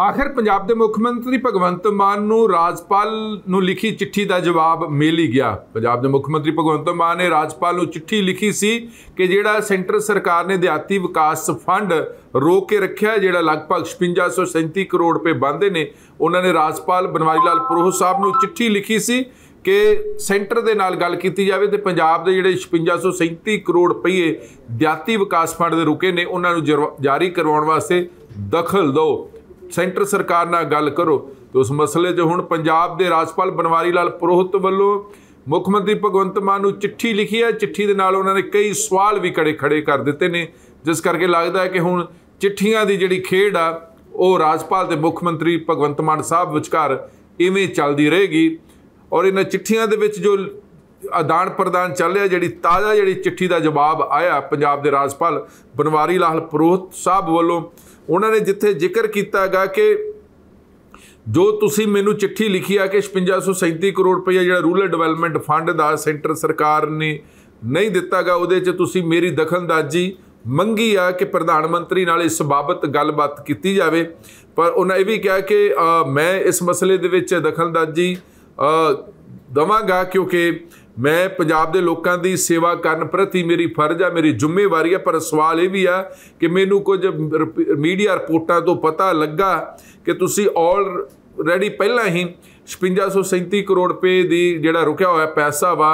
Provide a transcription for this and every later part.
ਆਖਿਰ ਪੰਜਾਬ ਦੇ ਮੁੱਖ ਮੰਤਰੀ ਭਗਵੰਤ ਮਾਨ ਨੂੰ ਰਾਜਪਾਲ ਨੂੰ ਲਿਖੀ ਚਿੱਠੀ ਦਾ ਜਵਾਬ ਮਿਲ ਹੀ ਗਿਆ ਪੰਜਾਬ ਦੇ ਮੁੱਖ ਮੰਤਰੀ ਭਗਵੰਤ ਮਾਨ ਨੇ ਰਾਜਪਾਲ ਨੂੰ ਚਿੱਠੀ ਲਿਖੀ ਸੀ ਕਿ ਜਿਹੜਾ ਸੈਂਟਰ ਸਰਕਾਰ ਨੇ ਦਿਹਾਤੀ ਵਿਕਾਸ ਫੰਡ ਰੋਕ ਕੇ ਰੱਖਿਆ ਜਿਹੜਾ ਲਗਭਗ 5537 ਕਰੋੜ ਰੁਪਏ ਬੰਦੇ ਨੇ ਉਹਨਾਂ ਨੇ ਰਾਜਪਾਲ ਬਨਵਾਰੀ ਲਾਲ ਪ੍ਰੋਹ ਸਾਹਿਬ ਨੂੰ ਚਿੱਠੀ ਲਿਖੀ ਸੀ ਕਿ ਸੈਂਟਰ ਦੇ ਨਾਲ ਗੱਲ ਕੀਤੀ ਜਾਵੇ ਤੇ ਪੰਜਾਬ ਦੇ ਜਿਹੜੇ 5537 ਕਰੋੜ ਰੁਪਏ ਦਿਹਾਤੀ ਵਿਕਾਸ ਫੰਡ ਦੇ ਰੁਕੇ ਨੇ ਉਹਨਾਂ ਨੂੰ ਜਾਰੀ ਕਰਵਾਉਣ ਵਾਸਤੇ ਦਖਲ ਦਿਓ ਸੈਂਟਰ ਸਰਕਾਰ ਨਾਲ ਗੱਲ ਕਰੋ ਤੇ ਉਸ ਮਸਲੇ 'ਚ ਹੁਣ ਪੰਜਾਬ ਦੇ ਰਾਜਪਾਲ ਬਨਵਾਰੀ ਲਾਲ ਪ੍ਰੋਹਤ ਵੱਲੋਂ ਮੁੱਖ ਮੰਤਰੀ ਭਗਵੰਤ ਮਾਨ ਨੂੰ ਚਿੱਠੀ ਲਿਖੀ ਹੈ ਚਿੱਠੀ ਦੇ ਨਾਲ ਉਹਨਾਂ ਨੇ ਕਈ ਸਵਾਲ ਵੀ ਕੜੇ ਖੜੇ ਕਰ ਦਿੱਤੇ ਨੇ ਜਿਸ ਕਰਕੇ ਲੱਗਦਾ ਹੈ ਕਿ ਹੁਣ ਚਿੱਠੀਆਂ ਦੀ ਜਿਹੜੀ ਖੇਡ ਆ ਉਹ ਰਾਜਪਾਲ ਤੇ ਮੁੱਖ ਮੰਤਰੀ ਭਗਵੰਤ ਮਾਨ ਸਾਹਿਬ ਵਿਚਕਾਰ ਇਵੇਂ ਚੱਲਦੀ ਰਹੇਗੀ ਔਰ ਇਹਨਾਂ ਚਿੱਠੀਆਂ ਦੇ ਵਿੱਚ ਜੋ ਆਦਾਨ ਪ੍ਰਦਾਨ ਚੱਲ ਰਿਹਾ ਜਿਹੜੀ ਤਾਜ਼ਾ ਜਿਹੜੀ ਚਿੱਠੀ ਦਾ ਜਵਾਬ ਆਇਆ ਪੰਜਾਬ ਦੇ ਰਾਜਪਾਲ ਬਨਵਾਰੀ ਲਾਲ ਪ੍ਰੋਹਤ ਸਾਹਿਬ ਵੱਲੋਂ ਉਹਨਾਂ ਨੇ ਜਿੱਥੇ ਜ਼ਿਕਰ ਕੀਤਾ ਹੈਗਾ ਕਿ ਜੋ ਤੁਸੀਂ ਮੈਨੂੰ ਚਿੱਠੀ ਲਿਖੀ ਆ ਕਿ 5637 ਕਰੋੜ ਰੁਪਏ ਜਿਹੜਾ ਰੂਰਲ ਡਿਵੈਲਪਮੈਂਟ ਫੰਡ ਦਾ ਸੈਂਟਰ ਸਰਕਾਰ ਨੇ ਨਹੀਂ ਦਿੱਤਾਗਾ ਉਹਦੇ 'ਚ ਤੁਸੀਂ ਮੇਰੀ ਦਖਲਅੰਦਾਜ਼ੀ ਮੰਗੀ ਆ ਕਿ ਪ੍ਰਧਾਨ ਮੰਤਰੀ ਨਾਲ ਇਸ ਬਾਬਤ ਗੱਲਬਾਤ ਕੀਤੀ ਜਾਵੇ ਪਰ ਉਹਨਾਂ ਇਹ ਵੀ ਕਿਹਾ ਕਿ ਮੈਂ ਇਸ ਮਸਲੇ ਦੇ ਵਿੱਚ ਦਖਲਅੰਦਾਜ਼ੀ ਦਵਾਂਗਾ ਕਿਉਂਕਿ ਮੈਂ ਪੰਜਾਬ ਦੇ ਲੋਕਾਂ ਦੀ ਸੇਵਾ ਕਰਨ ਪ੍ਰਤੀ ਮੇਰੀ ਫਰਜ਼ ਆ ਮੇਰੀ ਜ਼ਿੰਮੇਵਾਰੀ ਆ ਪਰ ਸਵਾਲ ਇਹ ਵੀ ਆ ਕਿ ਮੈਨੂੰ ਕੁਝ ਮੀਡੀਆ ਰਿਪੋਰਟਾਂ ਤੋਂ ਪਤਾ ਲੱਗਾ ਕਿ ਤੁਸੀਂ ਆਲ ਰੈਡੀ ਪਹਿਲਾਂ ਹੀ 5537 ਕਰੋੜ ਰੁਪਏ ਦੀ ਜਿਹੜਾ ਰੁਕਿਆ ਹੋਇਆ ਪੈਸਾ ਵਾ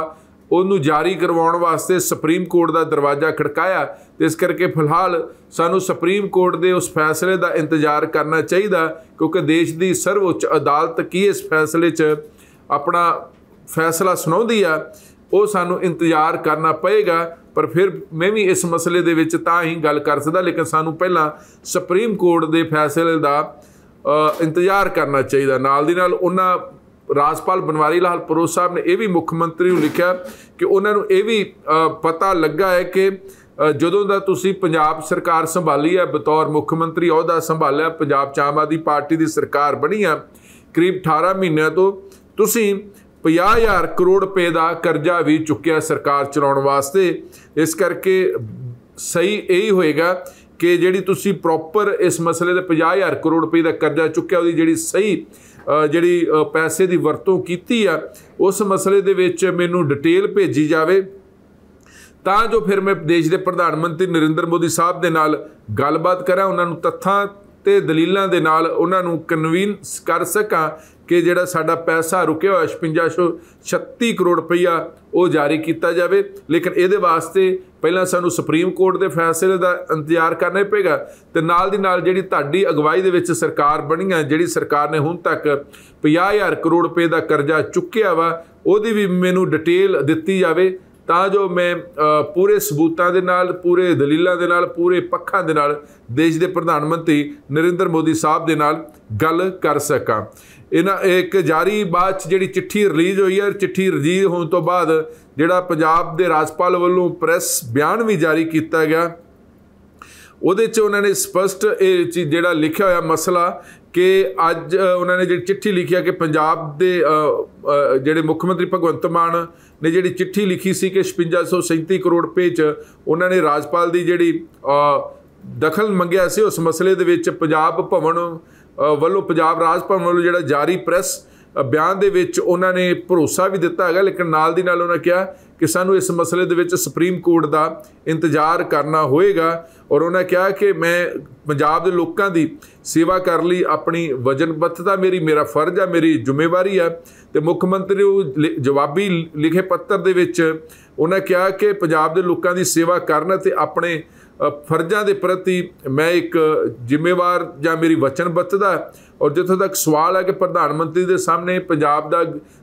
ਉਹਨੂੰ ਜਾਰੀ ਕਰਵਾਉਣ ਵਾਸਤੇ ਸੁਪਰੀਮ ਕੋਰਟ ਦਾ ਦਰਵਾਜ਼ਾ ਖੜਕਾਇਆ ਤੇ ਇਸ ਕਰਕੇ ਫਿਲਹਾਲ ਸਾਨੂੰ ਸੁਪਰੀਮ ਕੋਰਟ ਦੇ ਉਸ ਫੈਸਲੇ ਦਾ ਇੰਤਜ਼ਾਰ ਕਰਨਾ ਚਾਹੀਦਾ ਕਿਉਂਕਿ ਦੇਸ਼ ਦੀ ਸਰਵਉੱਚ ਅਦਾਲਤ ਕੀ ਇਸ ਫੈਸਲੇ 'ਚ ਆਪਣਾ ਫੈਸਲਾ ਸੁਣਾਉਂਦੀ ਆ ਉਹ ਸਾਨੂੰ ਇੰਤਜ਼ਾਰ ਕਰਨਾ ਪਏਗਾ ਪਰ ਫਿਰ ਮੈਂ ਵੀ ਇਸ ਮਸਲੇ ਦੇ ਵਿੱਚ ਤਾਂ ਹੀ ਗੱਲ ਕਰ ਸਕਦਾ ਲੇਕਿਨ ਸਾਨੂੰ ਪਹਿਲਾਂ ਸੁਪਰੀਮ ਕੋਰਟ ਦੇ ਫੈਸਲੇ ਦਾ ਇੰਤਜ਼ਾਰ ਕਰਨਾ ਚਾਹੀਦਾ ਨਾਲ ਦੀ ਨਾਲ ਉਹਨਾਂ ਰਾਜਪਾਲ ਬਨਵਾਰੀ ਲਾਲ ਪਰੋਸ ਸਾਹਿਬ ਨੇ ਇਹ ਵੀ ਮੁੱਖ ਮੰਤਰੀ ਨੂੰ ਲਿਖਿਆ ਕਿ ਉਹਨਾਂ ਨੂੰ ਇਹ ਵੀ ਪਤਾ ਲੱਗਾ ਹੈ ਕਿ ਜਦੋਂ ਦਾ ਤੁਸੀਂ ਪੰਜਾਬ ਸਰਕਾਰ ਸੰਭਾਲੀ ਹੈ ਬਤੌਰ ਮੁੱਖ ਮੰਤਰੀ ਅਹੁਦਾ ਸੰਭਾਲਿਆ ਪੰਜਾਬ ਚਾਮਾ ਦੀ ਪਾਰਟੀ ਦੀ ਸਰਕਾਰ ਬਣੀ ਆ ਕਰੀਬ 18 ਮਹੀਨਿਆਂ ਤੋਂ ਤੁਸੀਂ 50000 ਕਰੋੜ ਰੁਪਏ ਦਾ ਕਰਜ਼ਾ ਵੀ ਚੁੱਕਿਆ ਸਰਕਾਰ ਚਲਾਉਣ ਵਾਸਤੇ ਇਸ ਕਰਕੇ ਸਹੀ ਇਹ ਹੀ ਹੋਏਗਾ ਕਿ ਜਿਹੜੀ ਤੁਸੀਂ ਪ੍ਰੋਪਰ ਇਸ ਮਸਲੇ ਦੇ 50000 ਕਰੋੜ ਰੁਪਏ ਦਾ ਕਰਜ਼ਾ ਚੁੱਕਿਆ ਉਹਦੀ ਜਿਹੜੀ ਸਹੀ ਜਿਹੜੀ ਪੈਸੇ ਦੀ ਵਰਤੋਂ ਕੀਤੀ ਆ ਉਸ ਮਸਲੇ ਦੇ ਵਿੱਚ ਮੈਨੂੰ ਡਿਟੇਲ ਭੇਜੀ ਜਾਵੇ ਤਾਂ ਜੋ ਫਿਰ ਮੈਂ ਦੇਸ਼ ਦੇ ਪ੍ਰਧਾਨ ਮੰਤਰੀ ਨਰਿੰਦਰ ਮੋਦੀ ਸਾਹਿਬ ਦੇ ਨਾਲ ਗੱਲਬਾਤ ਕਰਾਂ ਉਹਨਾਂ ਨੂੰ ਤੱਥਾਂ ਤੇ ਦਲੀਲਾਂ ਦੇ ਨਾਲ ਉਹਨਾਂ ਨੂੰ ਕਨਵਿੰਸ ਕਰ ਸਕਾਂ ਕਿ ਜਿਹੜਾ ਸਾਡਾ ਪੈਸਾ ਰੁਕਿਆ ਹੋਇਆ 5636 ਕਰੋੜ ਰੁਪਈਆ ਉਹ ਜਾਰੀ ਕੀਤਾ ਜਾਵੇ ਲੇਕਿਨ ਇਹਦੇ ਵਾਸਤੇ ਪਹਿਲਾਂ ਸਾਨੂੰ ਸੁਪਰੀਮ ਕੋਰਟ ਦੇ ਫੈਸਲੇ ਦਾ ਇੰਤਜ਼ਾਰ ਕਰਨਾ ਪਏਗਾ ਤੇ ਨਾਲ ਦੀ ਨਾਲ ਜਿਹੜੀ ਤੁਹਾਡੀ ਅਗਵਾਈ ਦੇ ਵਿੱਚ ਸਰਕਾਰ ਬਣੀ ਹੈ ਜਿਹੜੀ ਸਰਕਾਰ ਨੇ ਹੁਣ ਤੱਕ 50000 ਕਰੋੜ ਰੁਪਏ ਦਾ ਕਰਜ਼ਾ ਚੁੱਕਿਆ ਵਾ ਉਹਦੀ ਵੀ ਮੈਨੂੰ ਡਿਟੇਲ ਦਿੱਤੀ ਜਾਵੇ ਤਾਂ ਜੋ ਮੈਂ ਪੂਰੇ ਸਬੂਤਾਂ ਦੇ ਨਾਲ ਪੂਰੇ ਦਲੀਲਾਂ ਦੇ ਨਾਲ ਪੂਰੇ ਪੱਖਾਂ ਦੇ ਨਾਲ ਦੇਸ਼ ਦੇ ਪ੍ਰਧਾਨ ਮੰਤਰੀ ਨਰਿੰਦਰ ਮੋਦੀ ਸਾਹਿਬ ਦੇ ਨਾਲ ਗੱਲ ਕਰ ਸਕਾਂ ਇਹਨਾਂ ਇੱਕ ਜਾਰੀ ਬਾਅਦ ਜਿਹੜੀ ਚਿੱਠੀ ਰਿਲੀਜ਼ ਹੋਈ ਹੈ ਚਿੱਠੀ ਰਿਲੀਜ਼ ਹੋਣ ਤੋਂ ਬਾਅਦ ਜਿਹੜਾ ਪੰਜਾਬ ਦੇ ਰਾਜਪਾਲ ਵੱਲੋਂ ਪ੍ਰੈਸ ਬਿਆਨ ਵੀ ਜਾਰੀ ਕੀਤਾ ਗਿਆ ਉਹਦੇ 'ਚ ਉਹਨਾਂ ਨੇ ਸਪਸ਼ਟ ਇਹ ਜਿਹੜਾ ਲਿਖਿਆ ਹੋਇਆ ਮਸਲਾ ਕਿ ਅੱਜ ਉਹਨਾਂ ਨੇ ਜਿਹੜੀ ਚਿੱਠੀ ਲਿਖੀ ਕਿ ਪੰਜਾਬ ਦੇ ਜਿਹੜੇ ਮੁੱਖ ਮੰਤਰੀ ਭਗਵੰਤ ਮਾਨ ਨੇ ਜਿਹੜੀ ਚਿੱਠੀ ਲਿਖੀ ਸੀ ਕਿ 5637 ਕਰੋੜ ਰੁਪਏ ਚ ਉਹਨਾਂ ਨੇ ਰਾਜਪਾਲ ਦੀ ਜਿਹੜੀ ਦਖਲ ਮੰਗਿਆ ਸੀ ਉਸ ਮਸਲੇ ਦੇ ਵਿੱਚ ਪੰਜਾਬ ਭਵਨ ਵੱਲੋਂ ਪੰਜਾਬ ਰਾਜ ਭਵਨ ਵੱਲੋਂ ਜਿਹੜਾ ਜਾਰੀ ਪ੍ਰੈਸ ਬਿਆਨ ਦੇ ਵਿੱਚ ਉਹਨਾਂ ਨੇ ਭਰੋਸਾ ਵੀ ਦਿੱਤਾ ਹੈਗਾ ਲੇਕਿਨ ਨਾਲ ਦੀ ਨਾਲ ਉਹਨਾਂ ਕਿਹਾ ਕਿ ਸਾਨੂੰ ਇਸ ਮਸਲੇ ਦੇ ਵਿੱਚ ਸੁਪਰੀਮ ਕੋਰਟ ਦਾ ਇੰਤਜ਼ਾਰ ਕਰਨਾ ਹੋਏਗਾ ਔਰ ਉਹਨਾਂ ਕਿਹਾ ਕਿ ਮੈਂ ਪੰਜਾਬ ਦੇ ਲੋਕਾਂ ਦੀ ਸੇਵਾ ਕਰਨ ਲਈ ਆਪਣੀ ਵਚਨਬੱਧਤਾ ਮੇਰੀ ਮੇਰਾ ਫਰਜ਼ ਆ ਮੇਰੀ ਜ਼ਿੰਮੇਵਾਰੀ ਆ ਤੇ ਮੁੱਖ ਮੰਤਰੀ ਨੂੰ ਜਵਾਬੀ ਲਿਖੇ ਪੱਤਰ ਦੇ ਵਿੱਚ ਉਹਨਾਂ ਕਿਹਾ ਕਿ ਪੰਜਾਬ ਦੇ ਲੋਕਾਂ ਦੀ ਸੇਵਾ ਕਰਨ ਤੇ ਆਪਣੇ ਫਰਜ਼ਾਂ ਦੇ ਪ੍ਰਤੀ ਮੈਂ ਇੱਕ ਜ਼ਿੰਮੇਵਾਰ ਜਾਂ ਮੇਰੀ ਵਚਨਬੱਧਤਾ ਔਰ ਜਿੱਥੋਂ ਤੱਕ ਸਵਾਲ ਹੈ ਕਿ ਪ੍ਰਧਾਨ ਮੰਤਰੀ ਦੇ ਸਾਹਮਣੇ ਪੰਜਾਬ ਦਾ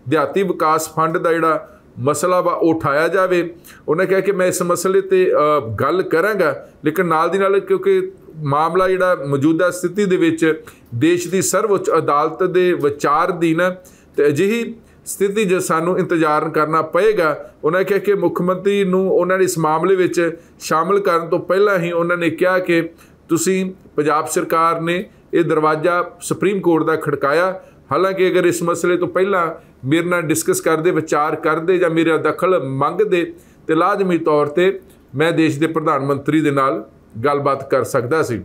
ਦਿਹਾਤੀ ਵਿਕਾਸ ਫੰਡ ਦਾ ਜਿਹੜਾ ਮਸਲਾ ਵਾ ਉਠਾਇਆ ਜਾਵੇ ਉਹਨੇ ਕਿਹਾ ਕਿ ਮੈਂ ਇਸ ਮਸਲੇ ਤੇ ਗੱਲ ਕਰਾਂਗਾ ਲੇਕਿਨ ਨਾਲ ਦੀ ਨਾਲ ਕਿਉਂਕਿ ਮਾਮਲਾ ਜਿਹੜਾ ਮੌਜੂਦਾ ਸਥਿਤੀ ਦੇ ਵਿੱਚ ਦੇਸ਼ ਦੀ ਸਰਵਉੱਚ ਅਦਾਲਤ ਦੇ ਵਿਚਾਰ ਦੀ ਨਾ ਤੇ ਅਜਿਹੀ ਸਥਿਤੀ ਜੇ ਸਾਨੂੰ ਇੰਤਜ਼ਾਰ ਕਰਨਾ ਪਏਗਾ ਉਹਨੇ ਕਿਹਾ ਕਿ ਮੁੱਖ ਮੰਤਰੀ ਨੂੰ ਉਹਨਾਂ ਨੇ ਇਸ ਮਾਮਲੇ ਵਿੱਚ ਸ਼ਾਮਲ ਕਰਨ ਤੋਂ ਪਹਿਲਾਂ ਹੀ ਉਹਨਾਂ ਨੇ ਕਿਹਾ ਕਿ ਤੁਸੀਂ ਪੰਜਾਬ ਸਰਕਾਰ ਨੇ ਇਹ ਦਰਵਾਜ਼ਾ ਸੁਪਰੀਮ ਕੋਰਟ ਦਾ ਖੜਕਾਇਆ ਹਾਲਾਂਕਿ ਅਗਰ ਇਸ ਮਸਲੇ ਤੋਂ ਪਹਿਲਾਂ ਮੇਰੇ ਨਾਲ ਡਿਸਕਸ ਕਰਦੇ ਵਿਚਾਰ ਕਰਦੇ ਜਾਂ ਮੇਰਾ ਦਖਲ ਮੰਗਦੇ ਤੇ ਲਾਜ਼ਮੀ ਤੌਰ ਤੇ ਮੈਂ ਦੇਸ਼ ਦੇ ਪ੍ਰਧਾਨ ਮੰਤਰੀ ਦੇ ਨਾਲ ਗੱਲਬਾਤ ਕਰ ਸਕਦਾ ਸੀ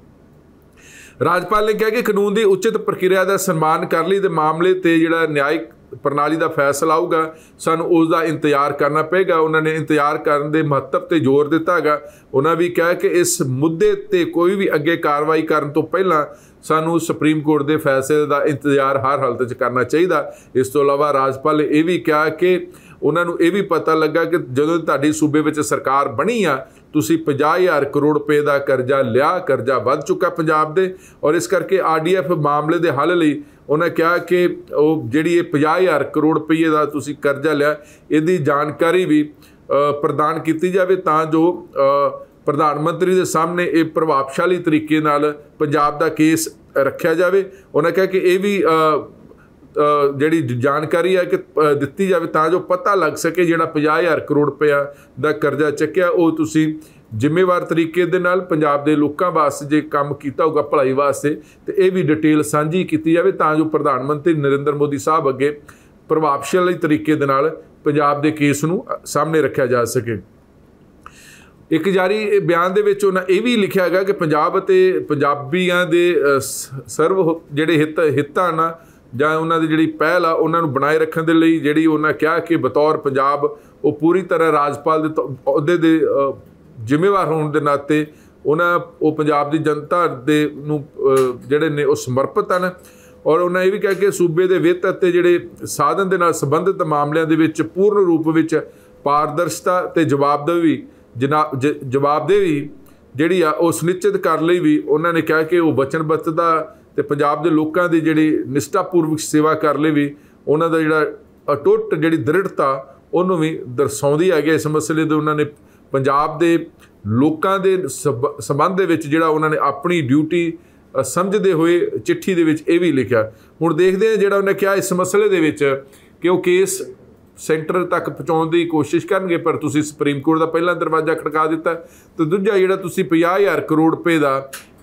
ਰਾਜਪਾਲ ਨੇ ਕਿਹਾ ਕਿ ਕਾਨੂੰਨ ਦੀ ਉਚਿਤ ਪ੍ਰਕਿਰਿਆ ਦਾ ਸਨਮਾਨ ਕਰ ਲਈ ਤੇ ਮਾਮਲੇ ਤੇ ਜਿਹੜਾ ਨਿਆਇਕ ਪ੍ਰਣਾਲੀ ਦਾ ਫੈਸਲਾ ਆਊਗਾ ਸਾਨੂੰ ਉਸ ਦਾ ਇੰਤਜ਼ਾਰ ਕਰਨਾ ਪਏਗਾ ਉਹਨਾਂ ਨੇ ਇੰਤਜ਼ਾਰ ਕਰਨ ਦੇ ਮਹੱਤਵ ਤੇ ਜ਼ੋਰ ਦਿੱਤਾਗਾ ਉਹਨਾਂ ਵੀ ਕਿਹਾ ਕਿ ਇਸ ਮੁੱਦੇ ਤੇ ਕੋਈ ਵੀ ਅੱਗੇ ਕਾਰਵਾਈ ਕਰਨ ਤੋਂ ਪਹਿਲਾਂ ਸਾਨੂੰ ਸੁਪਰੀਮ ਕੋਰਟ ਦੇ ਫੈਸਲੇ ਦਾ ਇੰਤਜ਼ਾਰ ਹਰ ਹਾਲਤ 'ਚ ਕਰਨਾ ਚਾਹੀਦਾ ਇਸ ਤੋਂ ਇਲਾਵਾ ਰਾਜਪਾਲ ਇਹ ਵੀ ਕਿਹਾ ਕਿ ਉਹਨਾਂ ਨੂੰ ਇਹ ਵੀ ਪਤਾ ਲੱਗਾ ਕਿ ਜਦੋਂ ਤੁਹਾਡੀ ਸੂਬੇ ਵਿੱਚ ਸਰਕਾਰ ਬਣੀ ਆ ਤੁਸੀਂ 50000 ਕਰੋੜ ਰੁਪਏ ਦਾ ਕਰਜ਼ਾ ਲਿਆ ਕਰਜ਼ਾ ਵੱਧ ਚੁੱਕਾ ਪੰਜਾਬ ਦੇ ਔਰ ਇਸ ਕਰਕੇ ਆਰਡੀਐਫ ਮਾਮਲੇ ਦੇ ਹੱਲ ਲਈ ਉਹਨੇ ਕਿਹਾ ਕਿ ਉਹ ਜਿਹੜੀ ਇਹ 50000 ਕਰੋੜ ਰੁਪਏ ਦਾ ਤੁਸੀਂ ਕਰਜ਼ਾ ਲਿਆ ਇਹਦੀ ਜਾਣਕਾਰੀ ਵੀ ਪ੍ਰਦਾਨ ਕੀਤੀ ਜਾਵੇ ਤਾਂ ਜੋ ਪ੍ਰਧਾਨ ਮੰਤਰੀ ਦੇ ਸਾਹਮਣੇ ਇਹ ਪ੍ਰਭਾਵਸ਼ਾਲੀ ਤਰੀਕੇ ਨਾਲ ਪੰਜਾਬ ਦਾ ਕੇਸ ਰੱਖਿਆ ਜਾਵੇ ਉਹਨੇ ਕਿਹਾ ਕਿ ਇਹ ਵੀ ਜਿਹੜੀ ਜਾਣਕਾਰੀ ਹੈ ਕਿ ਦਿੱਤੀ ਜਾਵੇ ਤਾਂ ਜੋ ਪਤਾ ਲੱਗ ਸਕੇ ਜਿਹੜਾ 50000 ਕਰੋੜ ਰੁਪਇਆ ਦਾ ਕਰਜ਼ਾ ਚੱਕਿਆ ਉਹ ਤੁਸੀਂ ਜ਼ਿੰਮੇਵਾਰ ਤਰੀਕੇ ਦੇ ਨਾਲ ਪੰਜਾਬ ਦੇ ਲੋਕਾਂ ਵਾਸਤੇ ਜੇ ਕੰਮ ਕੀਤਾ ਹੋਗਾ ਭਲਾਈ ਵਾਸਤੇ ਤੇ ਇਹ ਵੀ ਡਿਟੇਲ ਸਾਂਝੀ ਕੀਤੀ ਜਾਵੇ ਤਾਂ ਜੋ ਪ੍ਰਧਾਨ ਮੰਤਰੀ ਨਰਿੰਦਰ ਮੋਦੀ ਸਾਹਿਬ ਅੱਗੇ ਪ੍ਰਭਾਵਸ਼ਾਲੀ ਤਰੀਕੇ ਦੇ ਨਾਲ ਪੰਜਾਬ ਦੇ ਕੇਸ ਨੂੰ ਸਾਹਮਣੇ ਰੱਖਿਆ ਜਾ ਸਕੇ ਇੱਕ ਜਾਰੀ ਬਿਆਨ ਦੇ ਵਿੱਚ ਉਹਨਾਂ ਇਹ ਵੀ ਲਿਖਿਆ ਹੈਗਾ ਕਿ ਪੰਜਾਬ ਅਤੇ ਪੰਜਾਬੀਆਂ ਦੇ ਸਰਵ ਜਿਹੜੇ ਹਿੱਤ ਹਿੱਤਾਂ ਨਾਲ ਜਾਂ ਉਹਨਾਂ ਦੀ ਜਿਹੜੀ ਪਹਿਲ ਆ ਉਹਨਾਂ ਨੂੰ ਬਣਾਏ ਰੱਖਣ ਦੇ ਲਈ ਜਿਹੜੀ ਉਹਨਾਂ ਕਿਹਾ ਕਿ ਬਤੌਰ ਪੰਜਾਬ ਉਹ ਪੂਰੀ ਤਰ੍ਹਾਂ ਰਾਜਪਾਲ ਦੇ ਅਹੁਦੇ ਦੇ ਜ਼ਿੰਮੇਵਾਰ ਹੋਣ ਦੇ ਨਾਤੇ ਉਹਨਾਂ ਉਹ ਪੰਜਾਬ ਦੀ ਜਨਤਾ ਦੇ ਨੂੰ ਜਿਹੜੇ ਨੇ ਉਹ ਸਮਰਪਿਤ ਹਨ ਔਰ ਉਹਨਾਂ ਇਹ ਵੀ ਕਹਿ ਕੇ ਸੂਬੇ ਦੇ ਵਿੱਤ ਅਤੇ ਜਿਹੜੇ ਸਾਧਨ ਦੇ ਨਾਲ ਸੰਬੰਧਿਤ ਮਾਮਲਿਆਂ ਦੇ ਵਿੱਚ ਪੂਰਨ ਰੂਪ ਵਿੱਚ ਪਾਰਦਰਸ਼ਤਾ ਤੇ ਜਵਾਬਦੇਹੀ ਜਵਾਬਦੇਹੀ ਜਿਹੜੀ ਆ ਉਹ ਸੁਨਿਸ਼ਚਿਤ ਕਰਨ ਲਈ ਵੀ ਉਹਨਾਂ ਨੇ ਕਿਹਾ ਕਿ ਉਹ ਬਚਨਬੱਧਤਾ ਤੇ ਪੰਜਾਬ ਦੇ ਲੋਕਾਂ ਦੀ ਜਿਹੜੀ ਨਿਸ਼ਟਾਪੂਰਵਕ ਸੇਵਾ ਕਰ ਲਈ ਵੀ ਉਹਨਾਂ ਦਾ ਜਿਹੜਾ ਅਟੁੱਟ ਜਿਹੜੀ ਦ੍ਰਿੜਤਾ ਉਹਨੂੰ ਵੀ ਦਰਸਾਉਂਦੀ ਹੈਗੀ ਇਸ ਮਸਲੇ ਦੇ ਉਹਨਾਂ ਨੇ ਪੰਜਾਬ ਦੇ ਲੋਕਾਂ ਦੇ ਸਬੰਧ ਦੇ ਵਿੱਚ ਜਿਹੜਾ ਉਹਨਾਂ ਨੇ ਆਪਣੀ ਡਿਊਟੀ ਸਮਝਦੇ ਹੋਏ ਚਿੱਠੀ ਦੇ ਵਿੱਚ ਇਹ ਵੀ ਲਿਖਿਆ ਹੁਣ ਦੇਖਦੇ ਹਾਂ ਜਿਹੜਾ ਉਹਨੇ ਕਿਹਾ ਇਸ ਮਸਲੇ ਦੇ ਵਿੱਚ ਕਿ ਉਹ ਕੇਸ ਸੈਂਟਰ ਤੱਕ ਪਹੁੰਚਾਉਣ ਦੀ ਕੋਸ਼ਿਸ਼ ਕਰਨਗੇ ਪਰ ਤੁਸੀਂ ਸੁਪਰੀਮ ਕੋਰਟ ਦਾ ਪਹਿਲਾ ਦਰਵਾਜ਼ਾ ਖੜਕਾ ਦਿੱਤਾ ਤੇ ਦੂਜਾ ਜਿਹੜਾ ਤੁਸੀਂ 50000 ਕਰੋੜ ਰੁਪਏ ਦਾ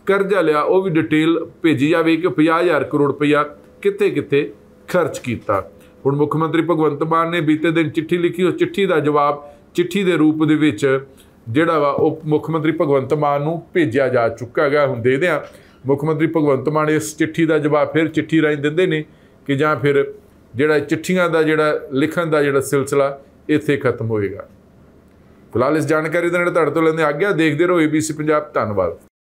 ਕਰਜ਼ਾ ਲਿਆ ਉਹ ਵੀ ਡਿਟੇਲ ਭੇਜੀ ਜਾਵੇ ਕਿ 50000 ਕਰੋੜ ਰੁਪਇਆ ਕਿੱਥੇ ਕਿੱਥੇ ਖਰਚ ਕੀਤਾ ਹੁਣ ਮੁੱਖ ਮੰਤਰੀ ਭਗਵੰਤ ਮਾਨ ਨੇ ਬੀਤੇ ਦਿਨ ਚਿੱਠੀ ਲਿਖੀ ਉਹ ਚਿੱਠੀ ਦਾ ਜਵਾਬ ਚਿੱਠੀ ਦੇ ਰੂਪ ਦੇ ਵਿੱਚ ਜਿਹੜਾ ਵਾ ਉਹ ਮੁੱਖ ਮੰਤਰੀ ਭਗਵੰਤ ਮਾਨ ਨੂੰ ਭੇਜਿਆ ਜਾ ਚੁੱਕਾ ਹੈਗਾ ਹੁਣ ਦੇਖਦੇ ਆ ਮੁੱਖ ਮੰਤਰੀ ਭਗਵੰਤ ਮਾਨ ਇਸ ਚਿੱਠੀ ਦਾ ਜਵਾਬ ਫਿਰ ਚਿੱਠੀ ਰਾਹੀਂ ਦਿੰਦੇ ਨੇ ਕਿ ਜਾਂ ਫਿਰ ਜਿਹੜਾ ਚਿੱਠੀਆਂ ਦਾ ਜਿਹੜਾ ਲਿਖਣ ਦਾ ਜਿਹੜਾ ਸਿਲਸਿਲਾ ਇੱਥੇ ਖਤਮ ਹੋਏਗਾ ਫਿਲਹਾਲ ਇਸ ਜਾਣਕਾਰੀ ਦੇ ਨਾਲ ਤੁਹਾਡੇ ਤੋਂ ਲੈਂਦੇ ਆਗਿਆ ਦੇਖਦੇ ਰਹੋ ABC ਪੰਜਾਬ ਧੰਨਵਾਦ